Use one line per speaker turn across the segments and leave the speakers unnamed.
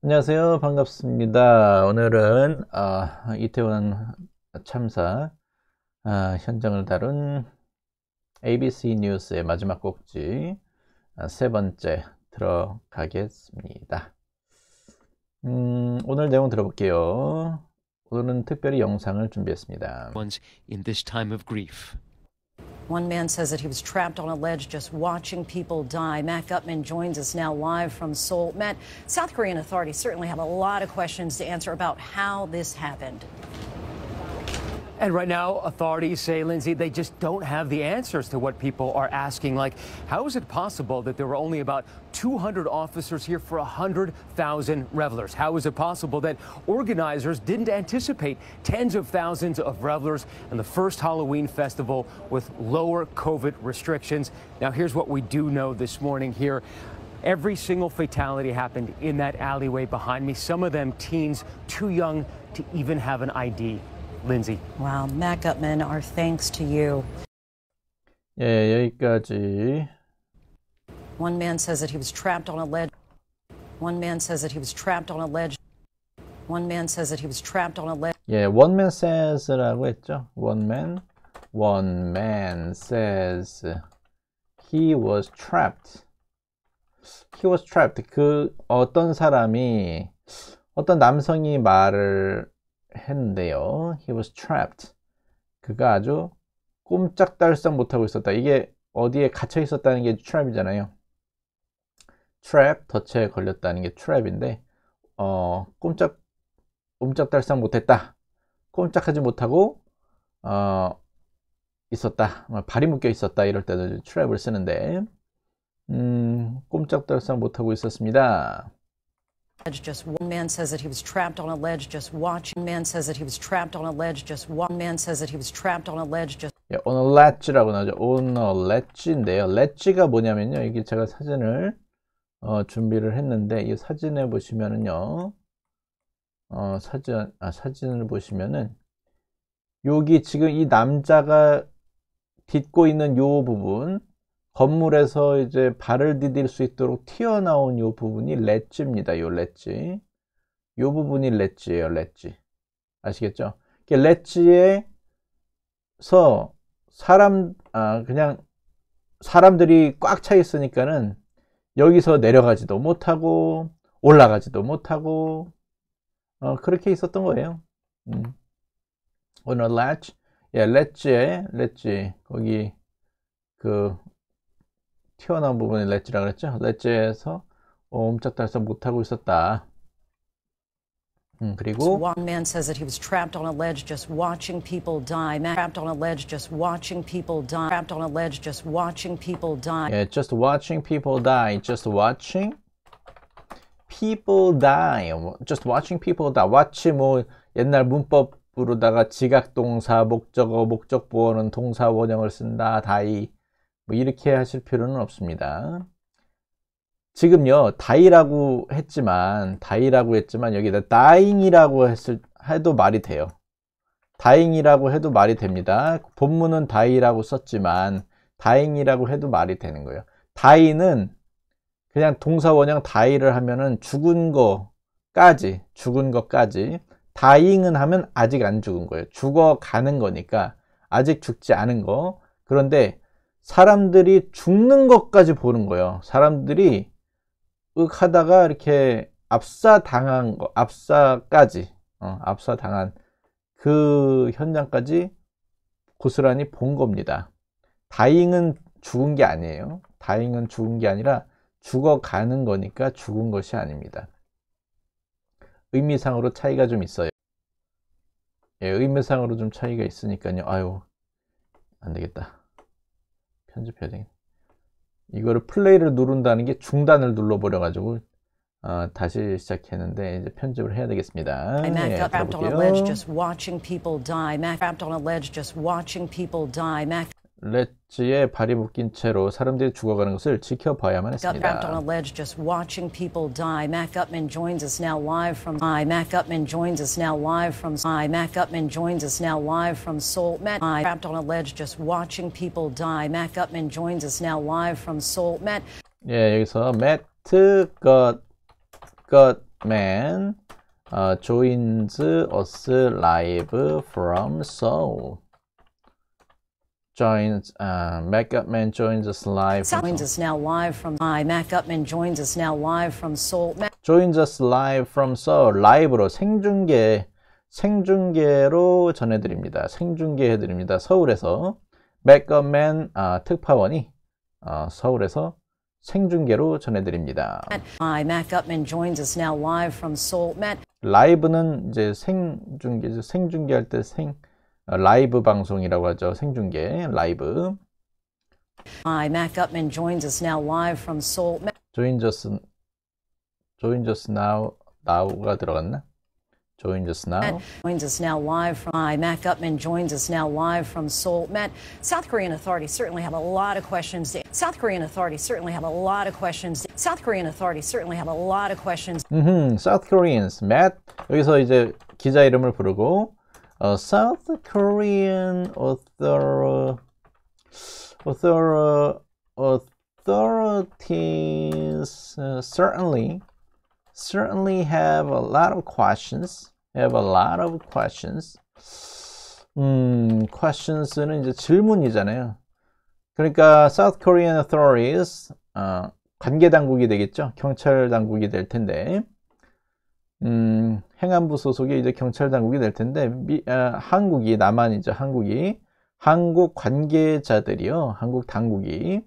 안녕하세요. 반갑습니다. 오늘은 아, 이태원 참사 아, 현장을 다룬 ABC 뉴스의 마지막 꼭지 아, 세 번째 들어가겠습니다. 음, 오늘 내용 들어볼게요. 오늘은 특별히 영상을 준비했습니다.
One man says that he was trapped on a ledge just watching people die. Matt Gutman joins us now live from Seoul. Matt, South Korean authorities certainly have a lot of questions to answer about how this happened.
And right now, authorities say, Lindsay, they just don't have the answers to what people are asking. Like, how is it possible that there were only about 200 officers here for 100,000 revelers? How is it possible that organizers didn't anticipate tens of thousands of revelers and the first Halloween festival with lower COVID restrictions? Now, here's what we do know this morning here. Every single fatality happened in that alleyway behind me, some of them teens too young to even have an ID.
Lindsay.
Wow, Mac Gutman, our thanks to you.
Yeah, 여기까지.
One man says that he was trapped on a ledge. One man says that he was trapped on a ledge. One man says that he was trapped on a ledge.
Yeah, one man says라고 했죠. One man, one man says he was trapped. He was trapped. 그 어떤 사람이 어떤 남성이 말을 했는데요. He was trapped. 그가 아주 꼼짝달싹 못하고 있었다. 이게 어디에 갇혀 있었다는 게 trap이잖아요. trap, 덫에 걸렸다는 게 trap인데, 어, 꼼짝, 꼼짝달싹 못했다. 꼼짝하지 못하고, 어, 있었다. 뭐 발이 묶여 있었다. 이럴 때도 trap을 쓰는데, 음, 꼼짝달싹 못하고 있었습니다.
Just one man says that he was trapped on a ledge just watching. Man says that he was trapped on a ledge just one man says that he was trapped on a ledge just
예, on a ledge라고 나오죠. on a ledge인데요. ledge가 뭐냐면요. 이게 제가 사진을 어, 준비를 했는데 이 사진에 보시면은요. 어, 사진 아 사진을 보시면은 여기 지금 이 남자가 딛고 있는 요 부분 건물에서 이제 발을 디딜 수 있도록 튀어나온 이 부분이 렛지입니다. 이 렛지. 요 부분이 렛지예요. 렛지. 아시겠죠? 렛지에서 사람 아 그냥 사람들이 꽉 차 있으니까는 여기서 내려가지도 못하고 올라가지도 못하고 어, 그렇게 있었던 거예요. 음. 오늘 latch, 예, l a 에렛 a 거기 그 튀어나온 부분이 렛지라 그랬죠? 렛지에서 옴짝달싹 못하고 있었다. 음, 그리고 one
man says that he was trapped on a ledge just watching people die. Trapped on a ledge just watching people die. Trapped on a ledge just watching
people die. Yeah, just watching people die. Just watching people die. Just watching people die. Watch 뭐 옛날 문법으로다가 지각 동사 목적어 목적 보어는 동사 원형을 쓴다. die 뭐 이렇게 하실 필요는 없습니다. 지금요 다이라고 했지만 다이라고 했지만 여기다 다잉이라고 했을 해도 말이 돼요. 다잉이라고 해도 말이 됩니다. 본문은 다이라고 썼지만 다잉이라고 해도 말이 되는 거예요. 다이는 그냥 동사 원형 다이를 하면은 죽은 거까지 죽은 거까지 다잉은 하면 아직 안 죽은 거예요. 죽어 가는 거니까 아직 죽지 않은 거. 그런데 사람들이 죽는 것까지 보는 거예요. 사람들이 윽 하다가 이렇게 압사 당한 거, 압사까지, 어, 압사 당한 그 현장까지 고스란히 본 겁니다. 다잉은 죽은 게 아니에요. 다잉은 죽은 게 아니라 죽어가는 거니까 죽은 것이 아닙니다. 의미상으로 차이가 좀 있어요. 예, 의미상으로 좀 차이가 있으니까요. 아유, 안 되겠다. 편집해야 되겠네. 이거를 플레이를 누른다는 게 중단을 눌러버려 가지고 어, 다시 시작했는데 이제 편집을 해야 되겠습니다. I macked 예, up on a ledge
just watching people die. Macked up on a ledge just watching people die. Macked
레츠에 발이 묶인 채로 사람들이 죽어가는 것을 지켜봐야만 했습니다. on a
ledge just watching people die. joins us now live from I. Matt Gutman joins us now live from I. Matt Gutman joins us now live from Seoul. Matt, trapped on a ledge just watching people die. joins us now live from Seoul. Matt.
예, 여기서 매트 것 joins us live from Seoul. joins uh, Mac Gutman joins us live. Joins us
now live from I. Mac Gutman joins us now live from Seoul.
joins us live from Seoul. 라이브로 생중계 생중계로 전해드립니다. 생중계 해드립니다. 서울에서 Mac Gutman 아, 특파원이 아, 서울에서 생중계로 전해드립니다.
I. Mac Gutman joins us now live from Seoul.
라이브는 이제 생중계 생중계할 때생 라이브 방송이라고 하죠. 생중계 라이브.
Hi, Mac Gutman joins us now live from Seoul.
Join us, join us now. now가 들어갔나? Join us now.
Joins us now live from Hi, Matt Gutman joins us now live from Seoul. Matt, South Korean authorities certainly have a lot of questions. South Korean authorities certainly have a lot of questions. South Korean authorities certainly have a lot of questions.
음, South Koreans. Matt 여기서 이제 기자 이름을 부르고 Uh, South Korean author, author, authorities uh, certainly certainly have a lot of questions. have a lot of questions. 음, hmm, questions는 이제 질문이잖아요. 그러니까 South Korean authorities 어, 관계 당국이 되겠죠. 경찰 당국이 될 텐데. 음, 행안부 소속의 이제 경찰 당국이 될 텐데 미, 아, 한국이 남한이죠 한국이 한국 관계자들이요 한국 당국이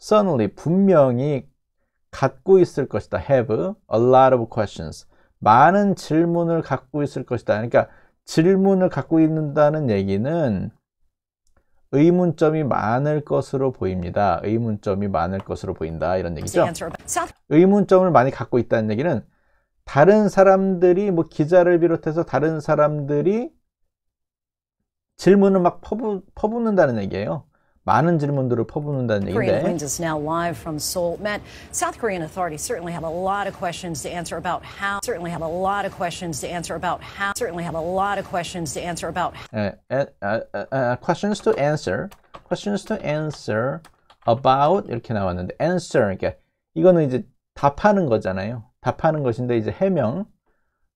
suddenly 분명히 갖고 있을 것이다 have a lot of questions 많은 질문을 갖고 있을 것이다 그러니까 질문을 갖고 있는다는 얘기는 의문점이 많을 것으로 보입니다 의문점이 많을 것으로 보인다 이런 얘기죠 의문점을 많이 갖고 있다는 얘기는 다른 사람들이 뭐 기자를 비롯해서 다른 사람들이 질문을 막 퍼부, 퍼붓는다는 얘기예요. 많은 질문들을 퍼붓는다는 얘기인데. Korean is
now live from Seoul. Matt, South Korean authorities certainly have a lot of questions to answer about how. Certainly have a lot of questions to answer about how. Certainly have a lot of questions to answer about.
Uh, uh, uh, uh, questions to answer. Questions to answer about 이렇게 나왔는데 answer 그러니까 이거는 이제 답하는 거잖아요. 답하는 것인데 이제 해명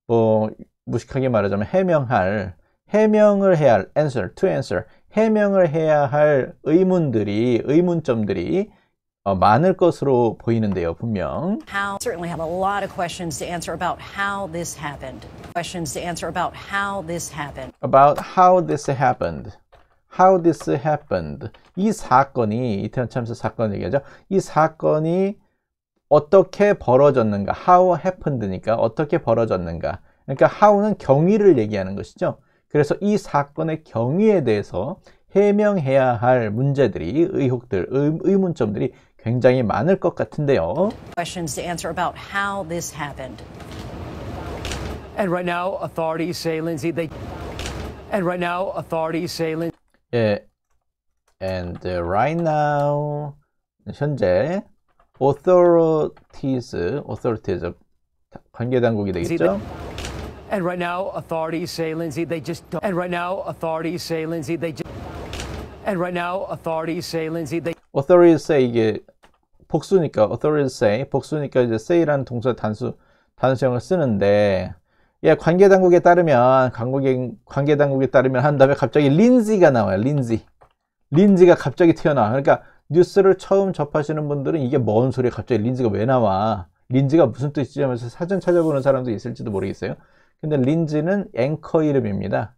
뭐 무식하게 말하자면 해명할 해명을 해야 할 answer to answer 해명을 해야 할 의문들이 의문점들이 많을 것으로 보이는데요, 분명.
How certainly have a lot of questions to answer about how this happened. Questions to answer about how this happened.
About how this happened. How this happened. 이 사건이 이태원 참사 사건 얘기하죠. 이 사건이 어떻게 벌어졌는가 how happened니까 어떻게 벌어졌는가 그러니까 how는 경위를 얘기하는 것이죠 그래서 이 사건의 경위에 대해서 해명해야 할 문제들이 의혹들 의문점들이 굉장히 많을 것 같은데요
questions to answer about how this happened
and right now authorities say Lindsay they and right now authorities say Lindsay
예 and right now 현재 authorities, authorities 관계 당국이 되겠죠?
And right now authorities say Lindsay they just don't. And right now authorities say Lindsay they just And right now authorities say Lindsay they
authorities say 이게 복수니까 authorities say 복수니까 이제 say라는 동사 단수 단수형을 쓰는데 예, 관계 당국에 따르면 관계 관계 당국에 따르면 한 다음에 갑자기 린지가 나와요. 린지. 린지가 갑자기 튀어나와. 그러니까 뉴스를 처음 접하시는 분들은 이게 뭔 소리야 갑자기 린즈가 왜 나와 린즈가 무슨 뜻이지 하면서 사전 찾아보는 사람도 있을지도 모르겠어요 근데 린즈는 앵커 이름입니다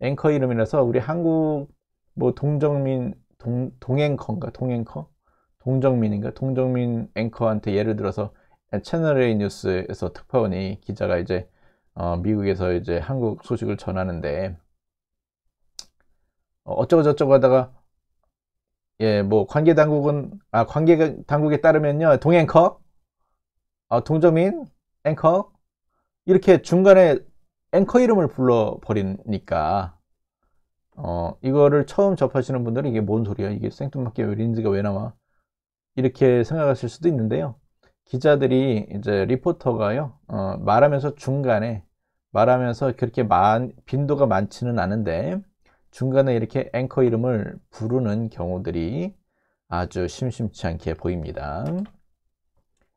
앵커 이름이라서 우리 한국 뭐 동정민 동, 동앵커인가 동앵커 동정민인가 동정민 앵커한테 예를 들어서 채널A 뉴스에서 특파원이 기자가 이제 어, 미국에서 이제 한국 소식을 전하는데 어, 어쩌고저쩌고 하다가 예, 뭐 관계 당국은 아 관계 당국에 따르면요 동앵커, 아, 어, 동점인 앵커 이렇게 중간에 앵커 이름을 불러 버리니까 어 이거를 처음 접하시는 분들은 이게 뭔 소리야 이게 생뚱맞게 왜 린즈가 왜 나와 이렇게 생각하실 수도 있는데요 기자들이 이제 리포터가요 어, 말하면서 중간에 말하면서 그렇게 만, 빈도가 많지는 않은데 중간에 이렇게 앵커 이름을 부르는 경우들이 아주 심심치 않게 보입니다.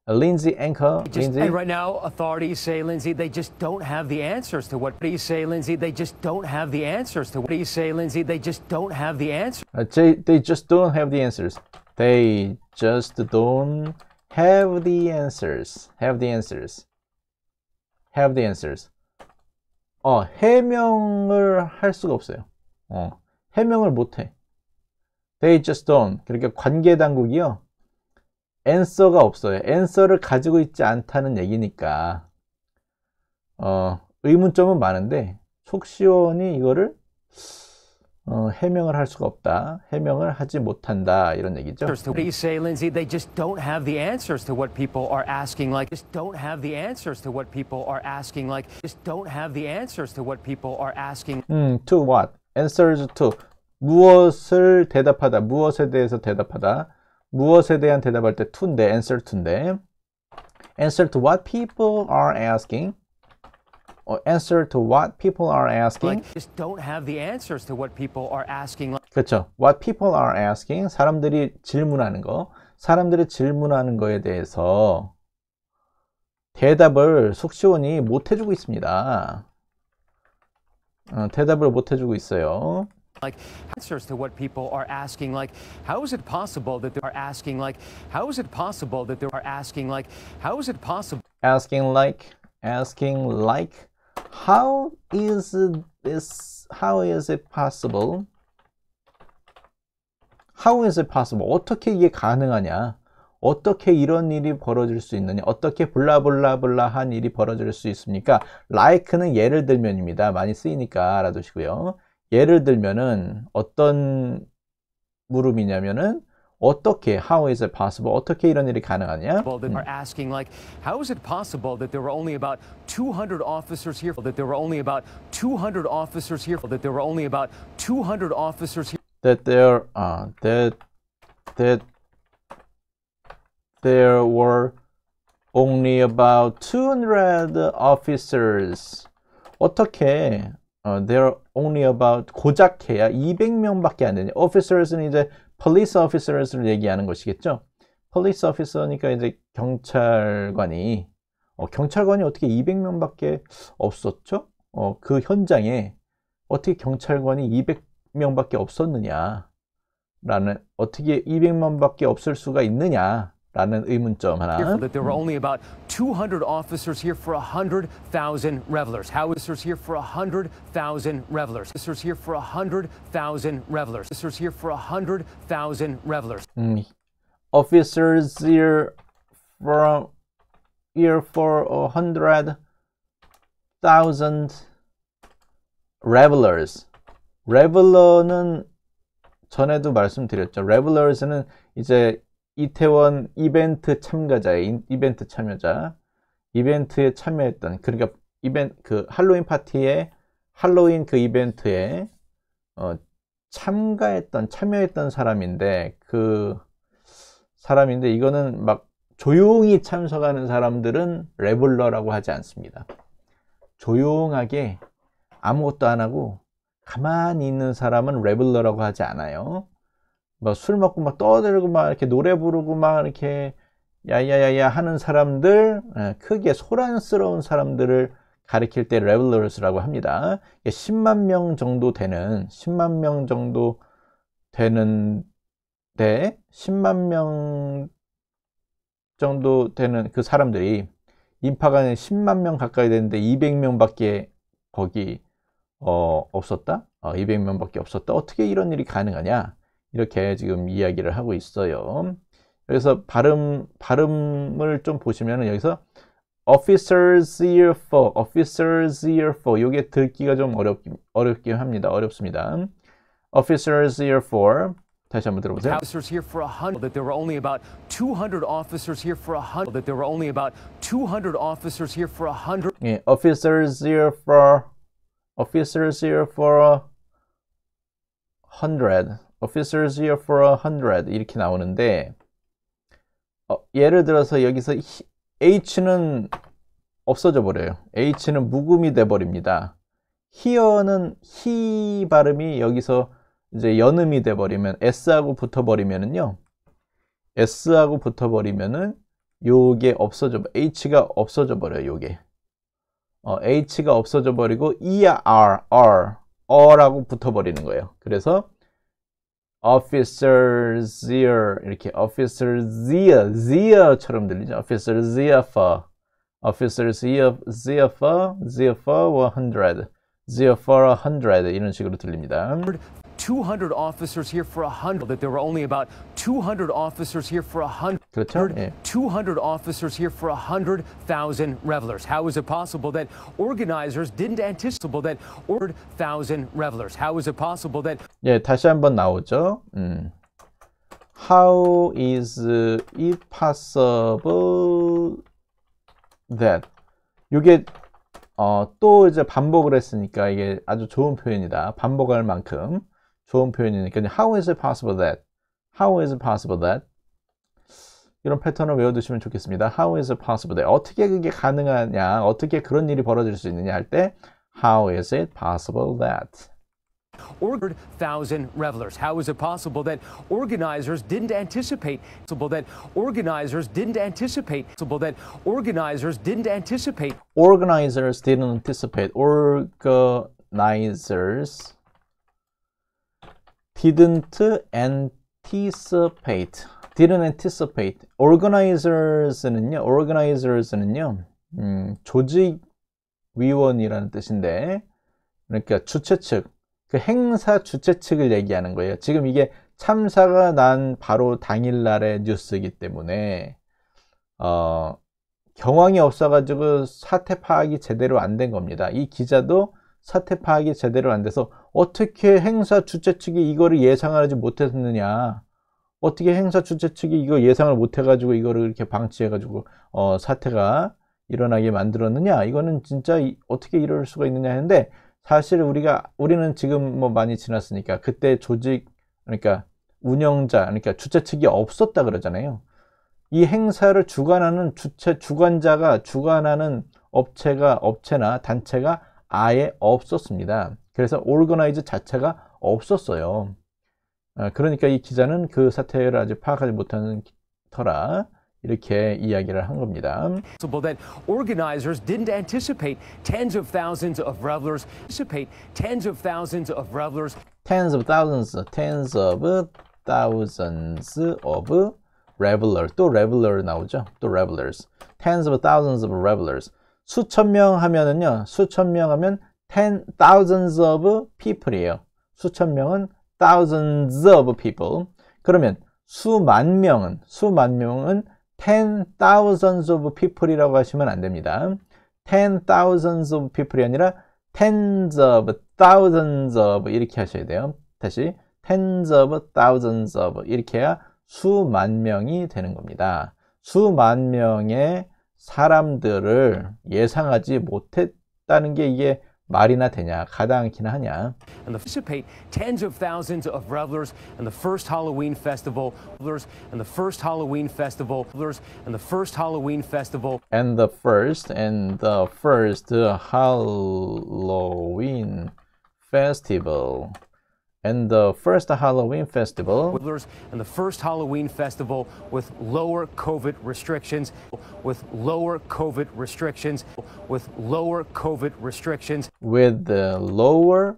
Lindsay anchor. Just, Lindsay. And
right now, authorities say, Lindsay, they just don't have the answers to what. Please say, Lindsay, they just don't have the answers to what. Please say, Lindsay, they just don't have the answers.
Uh, they, they just don't have the answers. They just don't have the answers. Have the answers. Have the answers. 어, 해명을 할 수가 없어요. 어, 해명을 못해. They just don't. 그러니까 관계 당국이요. answer가 없어요. answer를 가지고 있지 않다는 얘기니까 어, 의문점은 많은데 속시원이 이거를 어, 해명을 할 수가 없다. 해명을 하지 못한다. 이런 얘기죠. What do you
say, Lindsay? They just don't have the answers to what people are asking. Like, just don't have the answers to what people are asking. Like, just don't have the answers to what people are asking.
음, to what? answers to 무엇을 대답하다 무엇에 대해서 대답하다 무엇에 대한 대답할 때 to인데 answer to인데 answer to what people are asking or answer to what people are asking
just don't have the answers to what people are asking
그렇죠 what people are asking 사람들이 질문하는 거 사람들이 질문하는 거에 대해서 대답을 숙시원이 못 해주고 있습니다 대답을 못 해주고 있어요.
like answers to what people are asking like how is it possible that they are asking like how is it possible that they are asking like how is it possible
asking like asking like how is this how is it possible how is it possible 어떻게 이게 가능하냐 어떻게 이런 일이 벌어질 수 있느냐 어떻게 블라블라블라한 일이 벌어질 수 있습니까 like는 예를 들면입니다 많이 쓰이니까 알아두시고요 예를 들면은 어떤 물음이냐면은 어떻게 how is it possible 어떻게 이런 일이 가능하냐? That are asking like how is it possible that there were only
about 200 officers here that there were only about 200 officers here that there were only about 200 officers here
that there uh, that that there were only about 200 officers. 어떻게 u 어, there are only about 고작해야 200명밖에 안 되냐? officers는 이제 police officers를 얘기하는 것이겠죠. police officer니까 이제 경찰관이 어, 경찰관이 어떻게 200명밖에 없었죠? 어, 그 현장에 어떻게 경찰관이 200명밖에 없었느냐? 라는 어떻게 200명밖에 없을 수가 있느냐? 라는 의문점 하나. There were only
about 200 officers here for 100,000 revelers. How is here for 100,000 revelers? This is here for 100,000 revelers. This is here for 100,000 revelers.
음, officers here for here for 100,000 revelers. reveler는 전에도 말씀드렸죠. revelers는 이제 이태원 이벤트 참가자 이벤트 참여자 이벤트에 참여했던 그러니까 이벤트 그 할로윈 파티에 할로윈 그 이벤트에 어, 참가했던 참여했던 사람인데 그 사람인데 이거는 막 조용히 참석하는 사람들은 레블러라고 하지 않습니다. 조용하게 아무것도 안 하고 가만히 있는 사람은 레블러라고 하지 않아요. 막술 먹고 막 떠들고 막 이렇게 노래 부르고 막 이렇게 야야야야 하는 사람들, 예, 크게 소란스러운 사람들을 가리킬 때레블러스라고 합니다. 10만 명 정도 되는 10만 명 정도 되는데 10만 명 정도 되는 그 사람들이 인파가 10만 명 가까이 되는데 200명밖에 거기 어, 없었다. 어, 200명밖에 없었다. 어떻게 이런 일이 가능하냐? 이렇게 지금 이야기를 하고 있어요. 그래서 발음 발음을 좀 보시면은 여기서 officers year for officers year for 이게 듣기가 좀 어렵 어렵긴 합니다. 어렵습니다. officers year for 다시 한번 들어보세요.
Officers here for a hundred. That there were only about 200 officers here for a hundred. That there were only about 200 officers here for a
hundred. 예, officers here for officers here for a hundred. officers h e r for a hundred 이렇게 나오는데 어, 예를 들어서 여기서 h는 없어져 버려요. h는 묵음이 돼 버립니다. here는 he 발음이 여기서 이제 연음이 돼 버리면 s하고 붙어 버리면은요. s하고 붙어 버리면은 요게 없어져 h가 없어져 버려요, 요게. 어, h가 없어져 버리고 er r r라고 붙어 버리는 거예요. 그래서 Officer Zia 이렇게 Officer Zia Zia처럼 들리죠. Officer Ziafa Officer Ziafa Ziafa 100 Ziafa 100 이런 식으로 들립니다.
200 officers here for a 100. That there were
only about 200 officers here for a 100.
200 officers here for a 100,000 revelers. How is it possible that organizers didn't anticipate that thousand revelers? How is it possible that
예, 다시 한번 나오죠. 음. How is it possible that 이게 어, 또 이제 반복을 했으니까 이게 아주 좋은 표현이다. 반복할 만큼 좋은 표현이니까 how is it possible that how is it possible that 이런 패턴을 외워두시면 좋겠습니다. How is it possible that 어떻게 그게 가능하냐 어떻게 그런 일이 벌어질 수 있느냐 할때 How is it possible that
ordered thousand revelers. How is it possible that organizers didn't anticipate possible that organizers didn't anticipate possible that organizers didn't anticipate
organizers didn't anticipate organizers didn't anticipate. didn't anticipate. organizers는요. organizers는요. 음, 조직 위원이라는 뜻인데 그러니까 주최 측, 그 행사 주최 측을 얘기하는 거예요. 지금 이게 참사가 난 바로 당일 날의 뉴스이기 때문에 어, 경황이 없어가지고 사태 파악이 제대로 안 된 겁니다. 이 기자도 사태 파악이 제대로 안 돼서 어떻게 행사 주최 측이 이거를 예상하지 못했느냐 어떻게 행사 주최 측이 이거 예상을 못해가지고 이거를 이렇게 방치해가지고 어, 사태가 일어나게 만들었느냐 이거는 진짜 이, 어떻게 이럴 수가 있느냐 했는데 사실 우리가 우리는 지금 뭐 많이 지났으니까 그때 조직 그러니까 운영자 그러니까 주최 측이 없었다 그러잖아요 이 행사를 주관하는 주체 주관자가 주관하는 업체가 업체나 단체가 아예 없었습니다. 그래서 organize 자체가 없었어요. 그러니까 이 기자는 그 사태를 아직 파악하지 못하는 터라 이렇게 이야기를 한 겁니다. that organizers didn't
anticipate tens of thousands of revelers anticipate tens of thousands of revelers
tens of thousands tens of thousands of reveler 또 reveler 나오죠. 또 revelers tens of thousands of revelers 수천 명 하면은요, 수천 명 하면 ten thousands of people이에요. 수천 명은 thousands of people. 그러면 수만 명은 수만 명은 ten thousands of people이라고 하시면 안 됩니다. ten thousands of people이 아니라 tens of thousands of 이렇게 하셔야 돼요. 다시 tens of thousands of 이렇게 해야 수만 명이 되는 겁니다. 수만 명의 사람들을 예상하지 못했다는 게 이게 말이나 되냐 가당키나 하냐 and anticipate
tens of thousands of revelers and the first Halloween festival revelers and the first Halloween festival revelers and the first Halloween festival
and the first and the first Halloween festival and the first Halloween festival. And the first Halloween festival
with lower COVID restrictions, with lower COVID restrictions, with lower COVID restrictions.
With the lower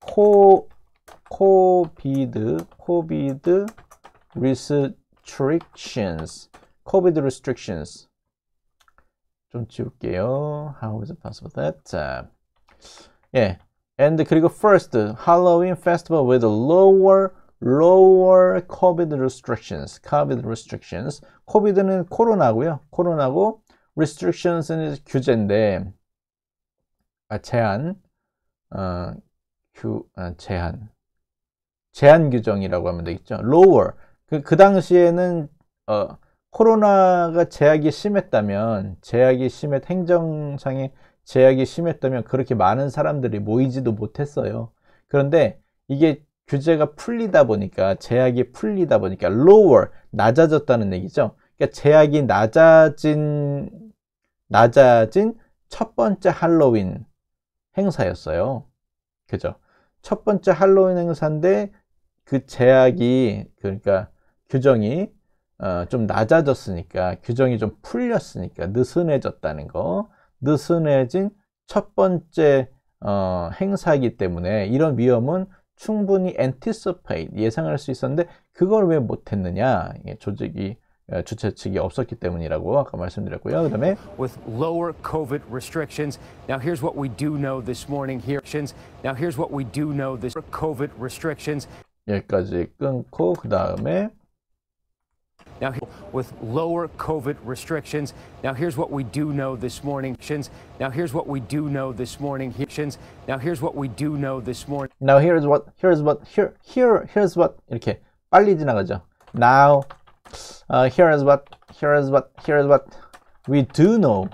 co COVID, COVID restrictions. COVID restrictions. 좀 지울게요. How is it possible that? Uh, yeah. and 그리고 first Halloween festival with lower lower COVID restrictions. COVID restrictions. COVID는 코로나고요. 코로나고 restrictions는 규제인데 아, 제한 어, 규 아, 제한 제한 규정이라고 하면 되겠죠. lower 그, 그 당시에는 어, 코로나가 제약이 심했다면 제약이 심했 행정상의 제약이 심했다면 그렇게 많은 사람들이 모이지도 못했어요. 그런데 이게 규제가 풀리다 보니까 제약이 풀리다 보니까 lower 낮아졌다는 얘기죠. 그러니까 제약이 낮아진 낮아진 첫 번째 할로윈 행사였어요. 그죠? 첫 번째 할로윈 행사인데 그 제약이 그러니까 규정이 어, 좀 낮아졌으니까 규정이 좀 풀렸으니까 느슨해졌다는 거. 느슨해진 첫 번째 어, 행사이기 때문에 이런 위험은 충분히 anticipate 예상할 수 있었는데 그걸 왜 못했느냐 조직이 주최 측이 없었기 때문이라고 아까 말씀드렸고요. 그다음에 with
lower COVID restrictions. Now here's what we do know this morning. Here, now here's what we do know this COVID restrictions.
여기까지 끊고 그 다음에
now with lower COVID restrictions. Now here's what we do know this morning. Now here's what we do know this morning. Now here's what we do know this
morning. Now here's what here's what here here here's what 이렇게 빨리 지나가죠. Now uh, here's what here's what here's what we do know.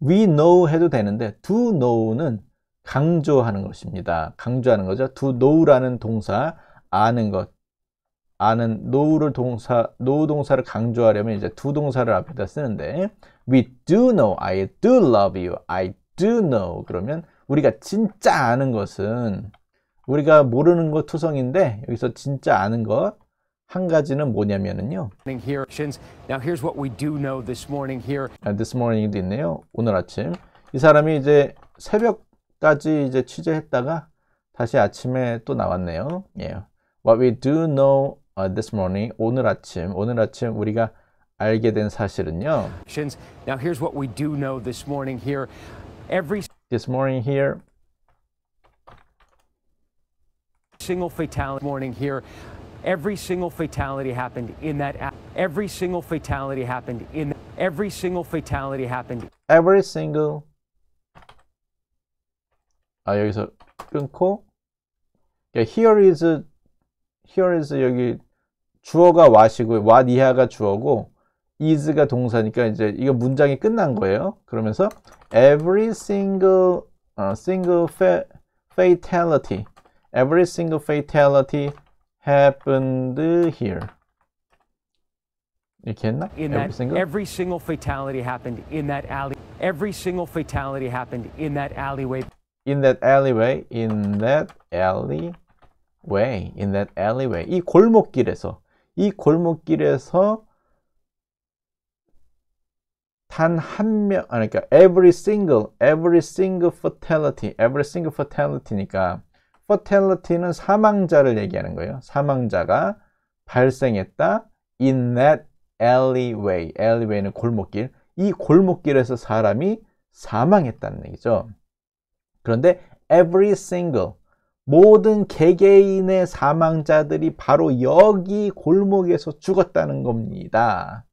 We know 해도 되는데 do know는 강조하는 것입니다. 강조하는 거죠. to know라는 동사 아는 것 아는 노 n 를 동사 노 n 동사를 강조하려면 이제 두 동사를 앞에다 쓰는데 we do know I do love you I do know 그러면 우리가 진짜 아는 것은 우리가 모르는 것 투성인데 여기서 진짜 아는 것 한 가지는 뭐냐면은요.
Now here's what we do know this morning here.
아, this morning도 있네요. 오늘 아침 이 사람이 이제 새벽까지 이제 취재했다가 다시 아침에 또 나왔네요. 예. What we do know this morning 오늘 아침 오늘 아침 우리가 알게 된 사실은요.
Now here's what we do know this morning here. Every this morning here single fatality morning here. Every single fatality happened in that every single fatality happened in every single fatality happened.
Every single 아 여기서 끊고 yeah, here is a here is 여기 주어가 what이고 what 이하가 주어고 is가 동사니까 이제 이거 문장이 끝난 거예요. 그러면서 every single uh, single fa fatality every single fatality happened here. 이렇게 했나? In every that, single
every single fatality happened in that alley. Every single fatality happened in that alleyway.
In that alleyway. In that alleyway. way, in that alleyway. 이 골목길에서, 이 골목길에서 단 한 명, 아니, 그러니까 every single, every single fatality, every single fatality니까 fatality는 사망자를 얘기하는 거예요. 사망자가 발생했다. in that alleyway, alleyway는 골목길. 이 골목길에서 사람이 사망했다는 얘기죠. 그런데 every single, 모든 개개인의 사망자들이 바로 여기 골목에서 죽었다는 겁니다.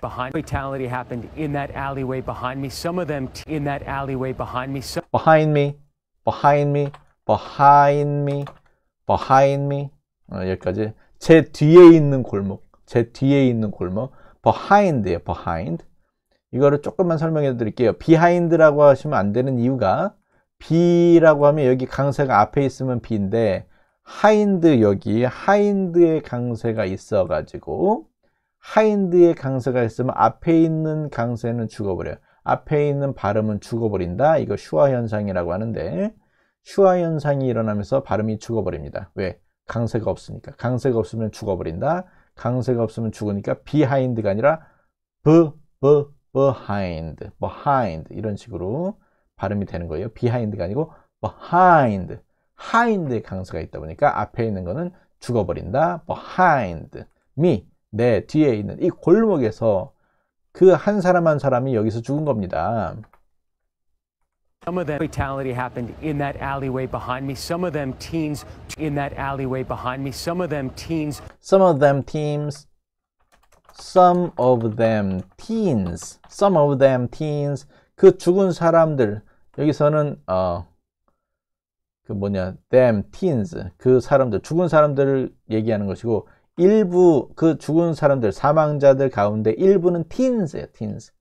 Behind fatality happened in that alleyway behind me. Some of them in that alleyway behind me. Some...
Behind me, behind me, behind me, behind me. 어, 여기까지 제 뒤에 있는 골목, 제 뒤에 있는 골목. Behind예요, behind. 이거를 조금만 설명해 드릴게요 비하인드라고 하시면 안 되는 이유가 비라고 하면 여기 강세가 앞에 있으면 비인데 하인드 여기 하인드의 강세가 있어 가지고 하인드의 강세가 있으면 앞에 있는 강세는 죽어버려요 앞에 있는 발음은 죽어버린다 이거 슈화 현상이라고 하는데 슈화 현상이 일어나면서 발음이 죽어버립니다 왜? 강세가 없으니까 강세가 없으면 죽어버린다 강세가 없으면 죽으니까 비하인드가 아니라 브, 브, behind, behind 이런 식으로 발음이 되는 거예요. behind가 아니고 behind, hind의 강세가 있다 보니까 앞에 있는 거는 죽어버린다. behind, me, 내 뒤에 있는 이 골목에서 그 한 사람 한 사람이 여기서 죽은 겁니다.
Some of them fatality happened in that alleyway behind me. Some of them teens in that alleyway behind me.
Some of them teens. Some of them teens. some of them teens, some of them teens 그 죽은 사람들 여기서는 어 그 뭐냐 them teens 그 사람들 죽은 사람들을 얘기하는 것이고 일부 그 죽은 사람들 사망자들 가운데 일부는 teens예요, teens.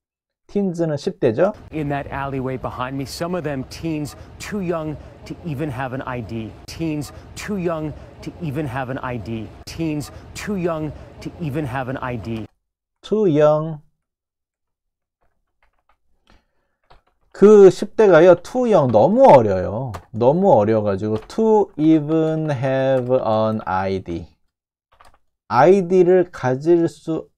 틴즈는 10대죠. In that alleyway behind me, some of them
teens too young to even have an ID. Teens too young to even have an ID. Teens too young to even have an ID. Too young.
그 10대가요. Too young 너무 어려요. 너무 어려가지고 to even have an ID. 아이디를 가질 수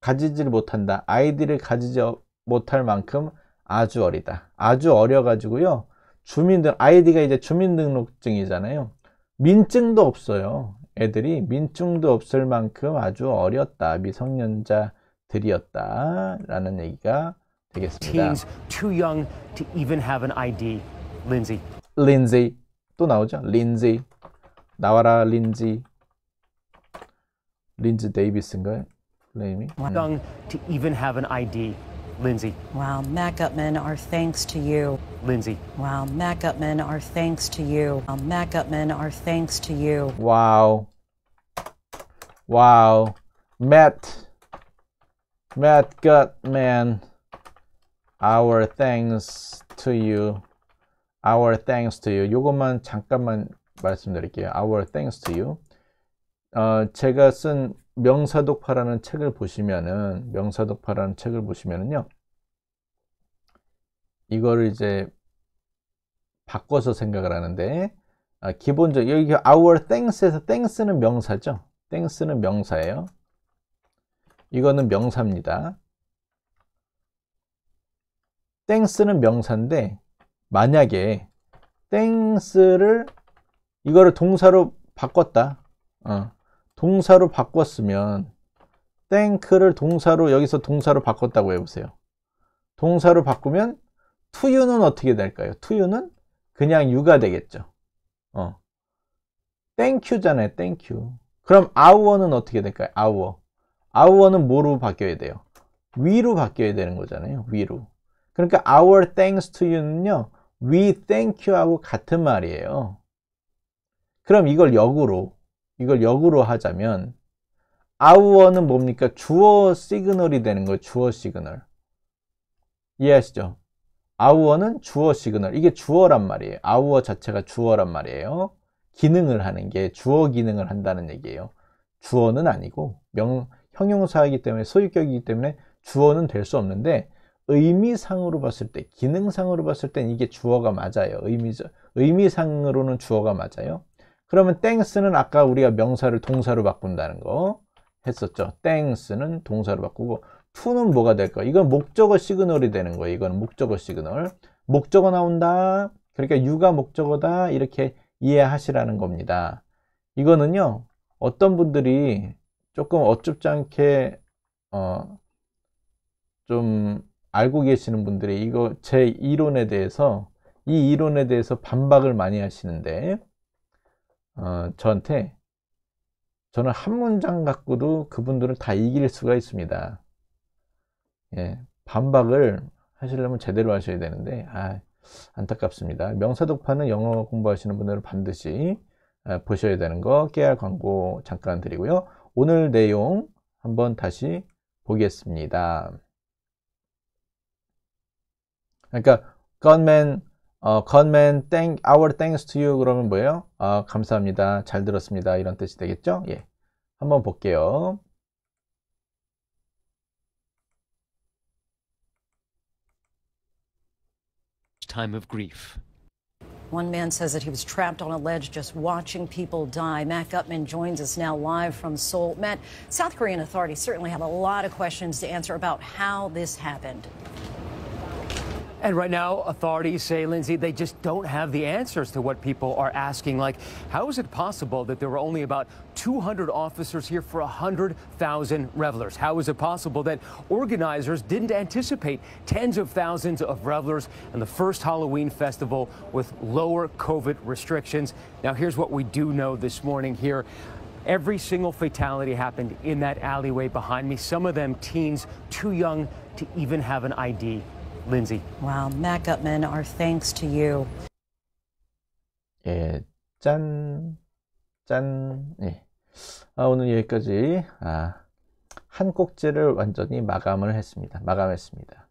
가지질 못한다. 아이디를 가지지 못할 만큼 아주 어리다. 아주 어려가지고요. 주민등 아이디가 이제 주민등록증이잖아요. 민증도 없어요. 애들이 민증도 없을 만큼 아주 어렸다. 미성년자들이었다라는 얘기가 되겠습니다. Too young to even have an ID. Lindsay. Lindsay 또 나오죠. Lindsay 나와라 린지. 린지 데이비스인가요? 레이미.
Young to even
have an ID. Lindsay. Wow, Matt Gutman, our thanks to you. Lindsay. Wow, Matt Gutman, our thanks to you. Wow, Matt Gutman, our thanks to you.
Wow. Wow. Matt. Matt Gutman, our thanks to you. Our thanks to you. 요것만 잠깐만 말씀드릴게요. Our thanks to you. 어, 제가 쓴 명사독파라는 책을 보시면은 명사독파라는 책을 보시면은요 이거를 이제 바꿔서 생각을 하는데 아, 기본적 여기 그 our thanks에서 thanks는 명사죠 thanks는 명사예요 이거는 명사입니다 thanks는 명사인데 만약에 thanks를 이거를 동사로 바꿨다 어. 동사로 바꿨으면 땡크를 동사로 여기서 동사로 바꿨다고 해보세요. 동사로 바꾸면 투유는 어떻게 될까요? 투유는 그냥 유가 되겠죠. 어. 땡큐잖아요. 땡큐. 그럼 아우어는 어떻게 될까요? 아우어. 아우어는 뭐로 바뀌어야 돼요? 위로 바뀌어야 되는 거잖아요. 위로. 그러니까 our thanks to you는요. we thank you하고 같은 말이에요. 그럼 이걸 역으로 이걸 역으로 하자면 아우어는 뭡니까? 주어 시그널이 되는 거예요. 주어 시그널. 이해하시죠? 아우어는 주어 시그널. 이게 주어란 말이에요. 아우어 자체가 주어란 말이에요. 기능을 하는 게 주어 기능을 한다는 얘기예요. 주어는 아니고 명 형용사이기 때문에 소유격이기 때문에 주어는 될 수 없는데 의미상으로 봤을 때 기능상으로 봤을 땐 이게 주어가 맞아요. 의미 의미상으로는 주어가 맞아요. 그러면 땡스는 아까 우리가 명사를 동사로 바꾼다는 거 했었죠. 땡스는 동사로 바꾸고 투는 뭐가 될까? 이건 목적어 시그널이 되는 거예요. 이건 목적어 시그널. 목적어 나온다. 그러니까 유가 목적어다. 이렇게 이해하시라는 겁니다. 이거는요. 어떤 분들이 조금 어쭙지 않게 어, 좀 알고 계시는 분들이 이거 제 이론에 대해서 이 이론에 대해서 반박을 많이 하시는데 어, 저한테 저는 한 문장 갖고도 그분들을 다 이길 수가 있습니다. 예, 반박을 하시려면 제대로 하셔야 되는데 아, 안타깝습니다. 명사독파는 영어 공부하시는 분들은 반드시 아, 보셔야 되는 거 깨알 광고 잠깐 드리고요. 오늘 내용 한번 다시 보겠습니다. 그러니까 g u 어, 건맨 땡 our thanks to you 그러면 뭐예요? 아, 감사합니다. 잘 들었습니다. 이런 뜻이 되겠죠? 예. 한번 볼게요.
time of grief.
One man says that he was trapped on a ledge just watching people die. Matt Gutman joins us now live from Seoul. Matt, South Korean authorities certainly have a lot of questions to answer about how this happened.
And right now, authorities say, Lindsay, they just don't have the answers to what people are asking. Like, how is it possible that there were only about 200 officers here for 100,000 revelers? How is it possible that organizers didn't anticipate tens of thousands of revelers and the first Halloween festival with lower COVID restrictions? Now, here's what we do know this morning here. Every single fatality happened in that alleyway behind me, some of them teens too young to even have an ID. Lindsay.
Wow, m a t u t m a n our thanks to you.
예, 짠, 짠. 예. 아, 오늘 여기까지 아, 한 꼭지를 완전히 마감을 했습니다. 마감했습니다.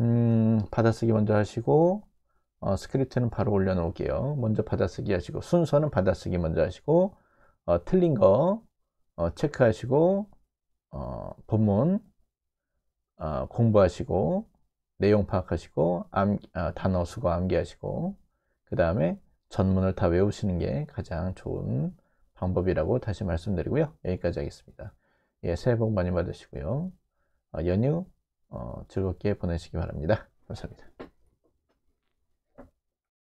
음, 받아쓰기 먼저 하시고 어, 스크립트는 바로 올려놓을게요. 먼저 받아쓰기 하시고 순서는 받아쓰기 먼저 하시고 어, 틀린 거 어, 체크하시고 어, 본문 어, 공부하시고 내용 파악하시고 암, 아, 단어 수거 암기하시고 그 다음에 전문을 다 외우시는 게 가장 좋은 방법이라고 다시 말씀드리고요. 여기까지 하겠습니다. 예, 새해 복 많이 받으시고요. 어, 연휴 어, 즐겁게 보내시기 바랍니다. 감사합니다.